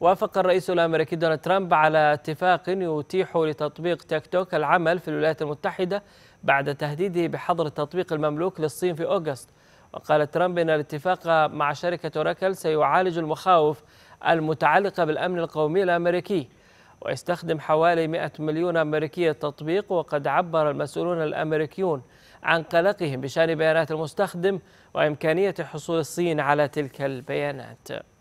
وافق الرئيس الامريكي دونالد ترامب على اتفاق يتيح لتطبيق تيك توك العمل في الولايات المتحده بعد تهديده بحظر التطبيق المملوك للصين في اوغست وقال ترامب ان الاتفاق مع شركه اوراكل سيعالج المخاوف المتعلقه بالامن القومي الامريكي ويستخدم حوالي 100 مليون أمريكي التطبيق وقد عبر المسؤولون الأمريكيون عن قلقهم بشأن بيانات المستخدم وإمكانية حصول الصين على تلك البيانات